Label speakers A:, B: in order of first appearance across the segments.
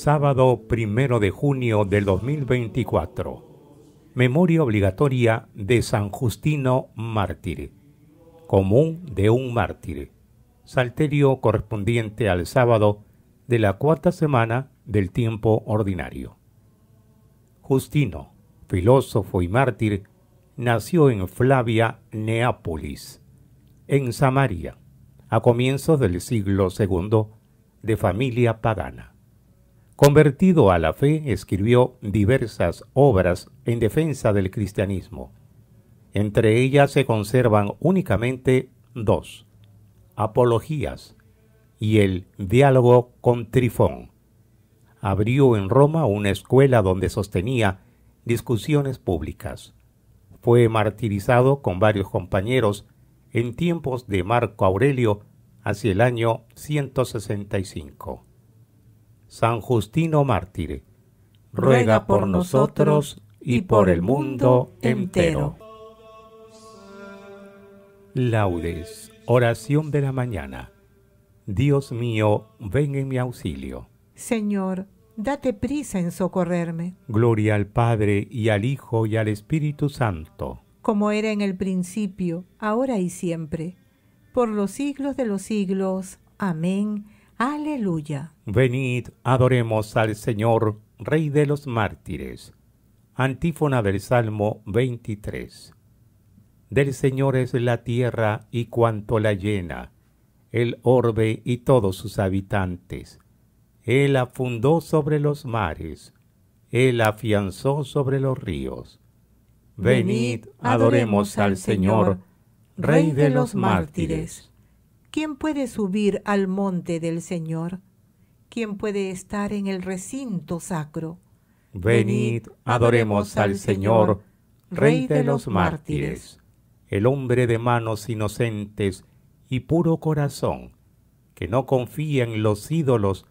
A: Sábado primero de junio del 2024. Memoria obligatoria de San Justino Mártir. Común de un mártir. Salterio correspondiente al sábado de la cuarta semana del tiempo ordinario. Justino, filósofo y mártir, nació en Flavia, Neápolis, en Samaria, a comienzos del siglo II, de familia pagana. Convertido a la fe, escribió diversas obras en defensa del cristianismo. Entre ellas se conservan únicamente dos, Apologías y el Diálogo con Trifón. Abrió en Roma una escuela donde sostenía discusiones públicas. Fue martirizado con varios compañeros en tiempos de Marco Aurelio hacia el año 165. San Justino Mártir, ruega por nosotros y por el mundo entero. Laudes, oración de la mañana. Dios mío, ven en mi auxilio.
B: Señor, date prisa en socorrerme.
A: Gloria al Padre y al Hijo y al Espíritu Santo.
B: Como era en el principio, ahora y siempre, por los siglos de los siglos. Amén. Aleluya.
A: Venid, adoremos al Señor, Rey de los mártires. Antífona del Salmo 23. Del Señor es la tierra y cuanto la llena, el orbe y todos sus habitantes. Él afundó sobre los mares, él afianzó sobre los ríos. Venid, adoremos al Señor, Rey de los mártires.
B: ¿Quién puede subir al monte del Señor? puede estar en el recinto sacro.
A: Venid, adoremos al Señor, Rey de los mártires, el hombre de manos inocentes y puro corazón, que no confía en los ídolos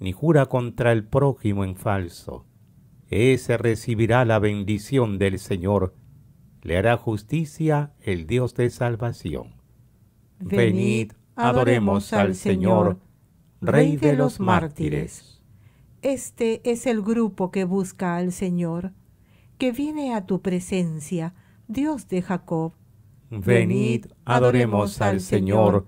A: ni jura contra el prójimo en falso. Ese recibirá la bendición del Señor, le hará justicia el Dios de salvación. Venid, adoremos al Señor, Rey de los mártires.
B: Este es el grupo que busca al Señor, que viene a tu presencia, Dios de Jacob. Venid, adoremos al Señor,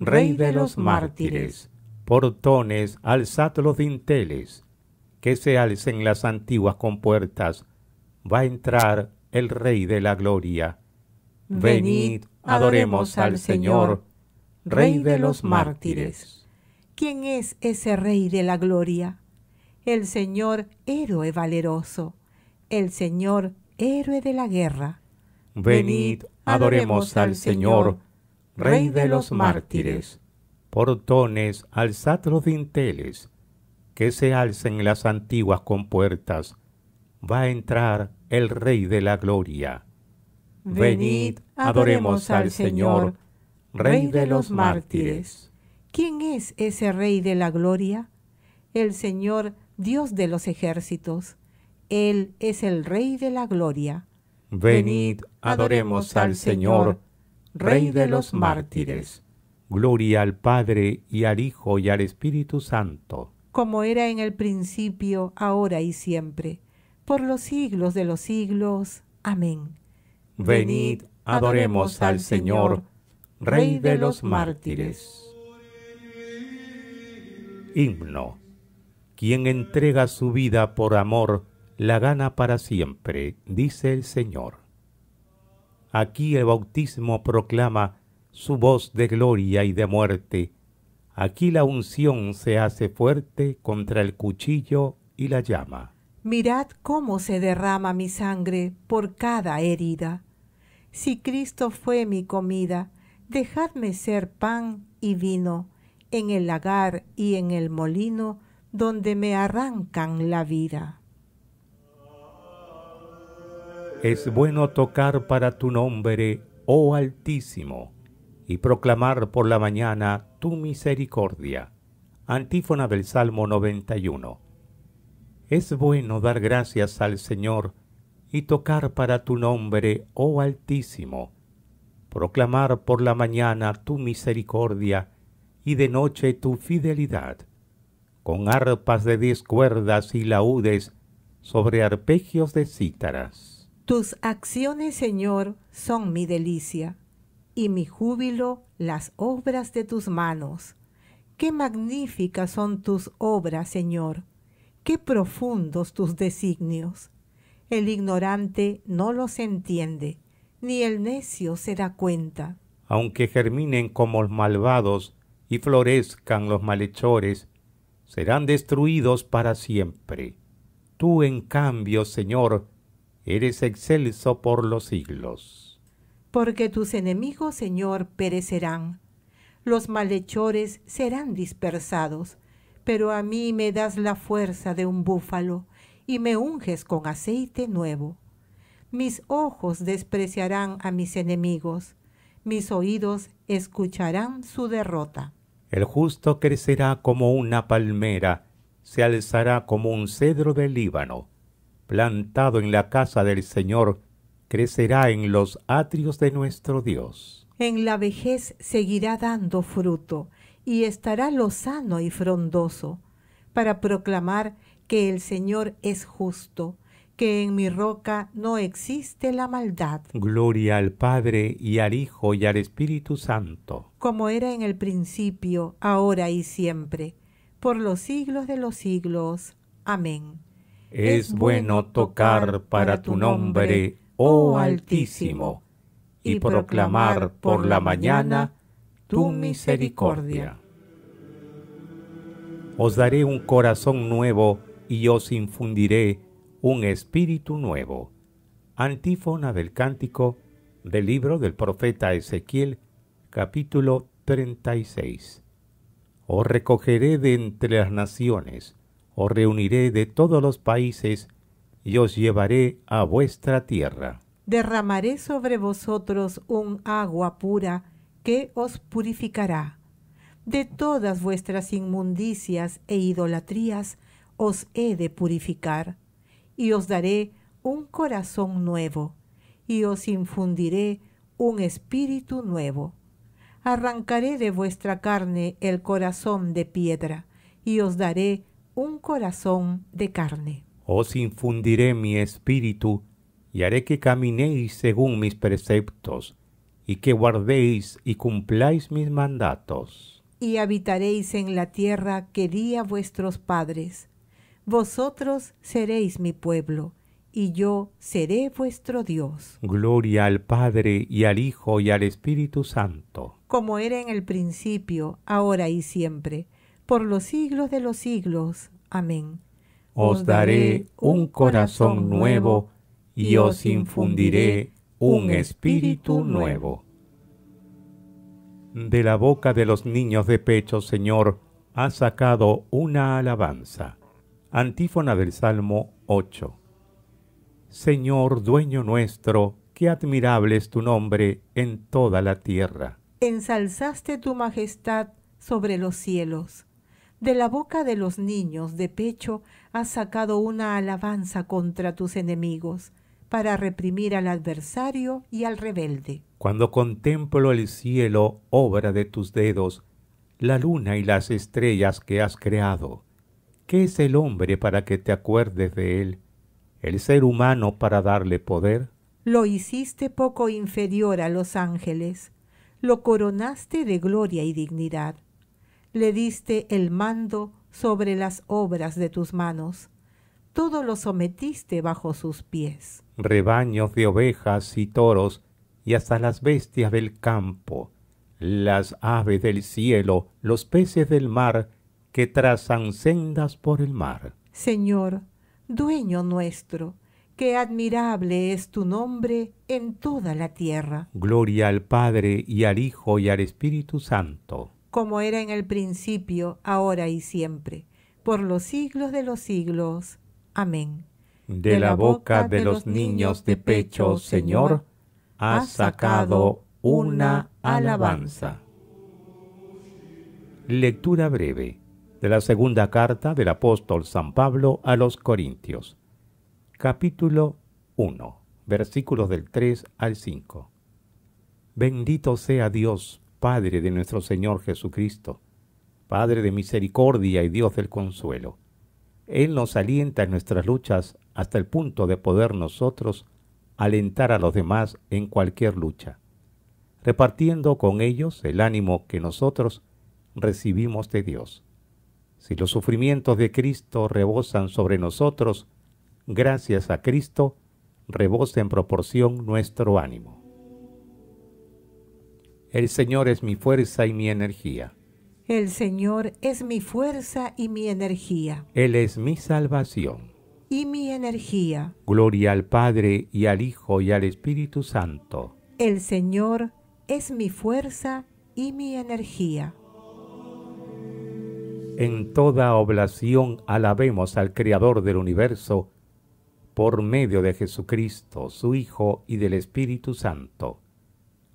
B: Rey de los mártires.
A: Portones, alzad los dinteles, que se alcen las antiguas compuertas. Va a entrar el Rey de la gloria. Venid, adoremos al Señor, Rey de los mártires.
B: ¿Quién es ese Rey de la Gloria? El Señor héroe valeroso, el Señor héroe de la guerra.
A: Venid, adoremos al Señor, Rey de los mártires. Portones, alzad los dinteles, que se alcen las antiguas compuertas. Va a entrar el Rey de la Gloria. Venid, adoremos al Señor, Rey de los mártires.
B: ¿Quién es ese Rey de la Gloria? El Señor Dios de los ejércitos. Él es el Rey de la Gloria.
A: Venid, adoremos al Señor, Rey de los mártires. Gloria al Padre y al Hijo y al Espíritu Santo.
B: Como era en el principio, ahora y siempre, por los siglos de los siglos. Amén.
A: Venid, adoremos al Señor, Rey de los
B: mártires.
A: Himno. Quien entrega su vida por amor, la gana para siempre, dice el Señor. Aquí el bautismo proclama su voz de gloria y de muerte. Aquí la unción se hace fuerte contra el cuchillo y la llama.
B: Mirad cómo se derrama mi sangre por cada herida. Si Cristo fue mi comida, dejadme ser pan y vino en el lagar y en el molino donde me arrancan la vida.
A: Es bueno tocar para tu nombre, oh Altísimo, y proclamar por la mañana tu misericordia. Antífona del Salmo 91. Es bueno dar gracias al Señor y tocar para tu nombre, oh Altísimo, proclamar por la mañana tu misericordia y de noche tu fidelidad. Con arpas de diez cuerdas y laúdes sobre arpegios de cítaras.
B: Tus acciones, Señor, son mi delicia, y mi júbilo las obras de tus manos. Qué magníficas son tus obras, Señor, qué profundos tus designios. El ignorante no los entiende, ni el necio se da cuenta.
A: Aunque germinen como los malvados, y florezcan los malhechores, serán destruidos para siempre. Tú, en cambio, Señor, eres excelso por los siglos.
B: Porque tus enemigos, Señor, perecerán. Los malhechores serán dispersados, pero a mí me das la fuerza de un búfalo y me unges con aceite nuevo. Mis ojos despreciarán a mis enemigos, mis oídos escucharán su derrota.
A: El justo crecerá como una palmera, se alzará como un cedro del Líbano. Plantado en la casa del Señor, crecerá en los atrios de nuestro Dios.
B: En la vejez seguirá dando fruto, y estará lozano y frondoso, para proclamar que el Señor es justo que en mi roca no existe la maldad.
A: Gloria al Padre y al Hijo y al Espíritu Santo.
B: Como era en el principio, ahora y siempre, por los siglos de los siglos. Amén. Es, bueno
A: tocar para tu nombre, oh Altísimo, y proclamar por la mañana tu misericordia. Os daré un corazón nuevo y os infundiré un espíritu nuevo. Antífona del cántico del libro del profeta Ezequiel, capítulo 36. Os recogeré de entre las naciones, os reuniré de todos los países, y os llevaré a vuestra tierra.
B: Derramaré sobre vosotros un agua pura que os purificará. De todas vuestras inmundicias e idolatrías os he de purificar y os daré un corazón nuevo, y os infundiré un espíritu nuevo. Arrancaré de vuestra carne el corazón de piedra, y os daré un corazón de carne.
A: Os infundiré mi espíritu, y haré que caminéis según mis preceptos, y que guardéis y cumpláis mis mandatos.
B: Y habitaréis en la tierra que di a vuestros padres, vosotros seréis mi pueblo, y yo seré vuestro Dios.
A: Gloria al Padre y al Hijo y al Espíritu Santo.
B: Como era en el principio, ahora y siempre, por los siglos de los siglos. Amén. Os daré un
A: corazón nuevo y os infundiré un espíritu nuevo. De la boca de los niños de pecho, Señor, ha sacado una alabanza Antífona del Salmo 8. Señor, dueño nuestro, qué admirable es tu nombre en toda la tierra.
B: Ensalzaste tu majestad sobre los cielos. De la boca de los niños de pecho has sacado una alabanza contra tus enemigos, para reprimir al adversario y al rebelde.
A: Cuando contemplo el cielo, obra de tus dedos, la luna y las estrellas que has creado, ¿Qué es el hombre para que te acuerdes de él? ¿El ser humano para darle poder?
B: Lo hiciste poco inferior a los ángeles. Lo coronaste de gloria y dignidad. Le diste el mando sobre las obras de tus manos. Todo lo sometiste bajo sus pies.
A: Rebaños de ovejas y toros, y hasta las bestias del campo, las aves del cielo, los peces del mar, que trazan sendas por el mar.
B: Señor, dueño nuestro, qué admirable es tu nombre en toda la tierra.
A: Gloria al Padre y al Hijo y al Espíritu Santo.
B: Como era en el principio, ahora y siempre, por los siglos de los siglos. Amén.
A: De, la boca de, de los niños de pecho, Señor, has sacado una alabanza. Lectura breve de la segunda carta del apóstol San Pablo a los Corintios, capítulo 1, versículos del 3 al 5. Bendito sea Dios, Padre de nuestro Señor Jesucristo, Padre de misericordia y Dios del consuelo. Él nos alienta en nuestras luchas hasta el punto de poder nosotros alentar a los demás en cualquier lucha, repartiendo con ellos el ánimo que nosotros recibimos de Dios si los sufrimientos de Cristo rebosan sobre nosotros, gracias a Cristo, rebosa en proporción nuestro ánimo. El Señor es mi fuerza y mi energía.
B: El Señor es mi fuerza y mi energía.
A: Él es mi salvación.
B: Y mi energía.
A: Gloria al Padre y al Hijo y al Espíritu Santo.
B: El Señor es mi fuerza y mi energía
A: en toda oblación alabemos al Creador del universo, por medio de Jesucristo, su Hijo, y del Espíritu Santo.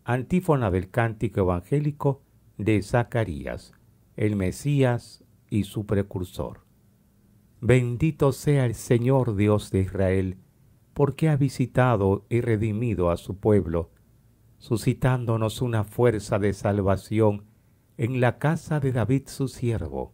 A: Antífona del cántico evangélico de Zacarías, el Mesías y su precursor. Bendito sea el Señor Dios de Israel, porque ha visitado y redimido a su pueblo, suscitándonos una fuerza de salvación en la casa de David su siervo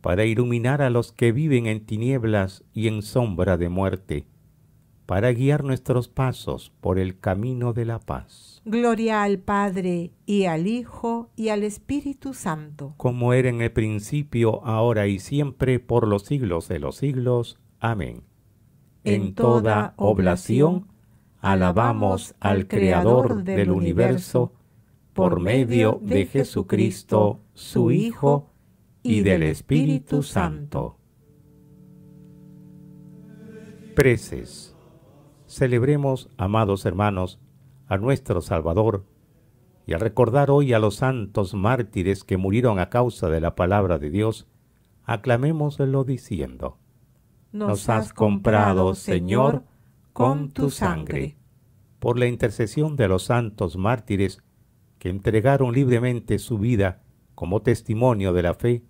A: para iluminar a los que viven en tinieblas y en sombra de muerte, para guiar nuestros pasos por el camino de la paz.
B: Gloria al Padre, y al Hijo, y al Espíritu Santo.
A: Como era en el principio, ahora y siempre, por los siglos de los siglos. Amén. En, toda oblación, alabamos al Creador del universo, por medio de Jesucristo, su Hijo, y del Espíritu Santo. Preces. Celebremos, amados hermanos, a nuestro Salvador y al recordar hoy a los santos mártires que murieron a causa de la palabra de Dios, aclamémoslo diciendo, Nos has comprado, Señor, con
B: tu sangre.
A: Por la intercesión de los santos mártires que entregaron libremente su vida como testimonio de la fe,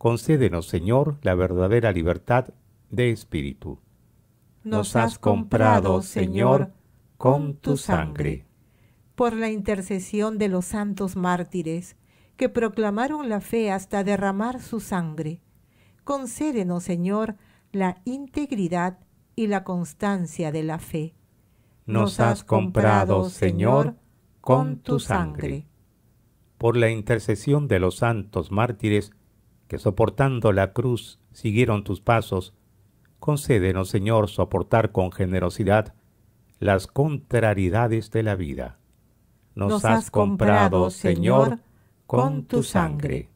A: Concédenos, Señor, la verdadera libertad de espíritu.
B: Nos has comprado, Señor,
A: con tu sangre.
B: Por la intercesión de los santos mártires, que proclamaron la fe hasta derramar su sangre, concédenos, Señor, la integridad y la constancia de la fe. Nos has comprado, Señor, con tu sangre.
A: Por la intercesión de los santos mártires, que soportando la cruz siguieron tus pasos, concédenos, Señor, soportar con generosidad las contrariedades de la vida. Nos, has comprado, Señor, con tu
B: sangre.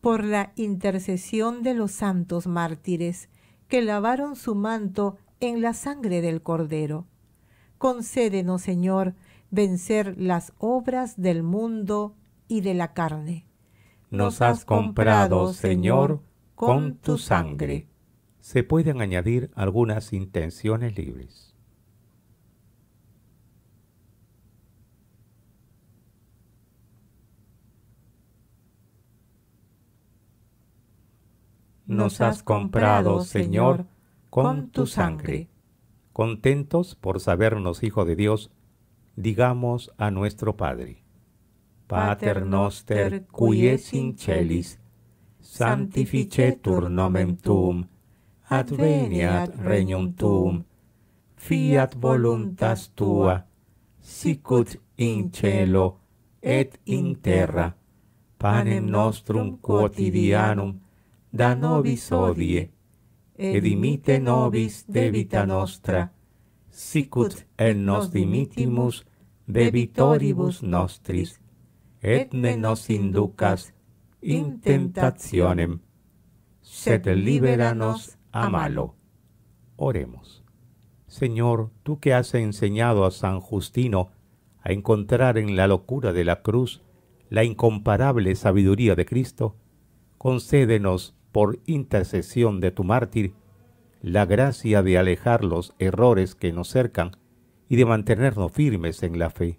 B: Por la intercesión de los santos mártires que lavaron su manto en la sangre del Cordero. Concédenos, Señor, vencer las obras del mundo y de la carne
A: nos has comprado, Señor, con tu sangre. Se pueden añadir algunas intenciones libres. Nos has comprado, Señor, con tu sangre. Contentos por sabernos, Hijo de Dios, digamos a nuestro Padre. Pater noster qui es in celis, santificetur nomen tuum, adveniat regnum tuum, fiat voluntas tua, sicut in celo et in terra, panem nostrum quotidianum, da nobis odie, ed imite nobis debita nostra, sicut en nos dimitimus debitoribus nostris, et ne nos inducas in tentationem, liberanos a malo. Oremos. Señor, tú que has enseñado a San Justino a encontrar en la locura de la cruz la incomparable sabiduría de Cristo, concédenos por intercesión de tu mártir la gracia de alejar los errores que nos cercan y de mantenernos firmes en la fe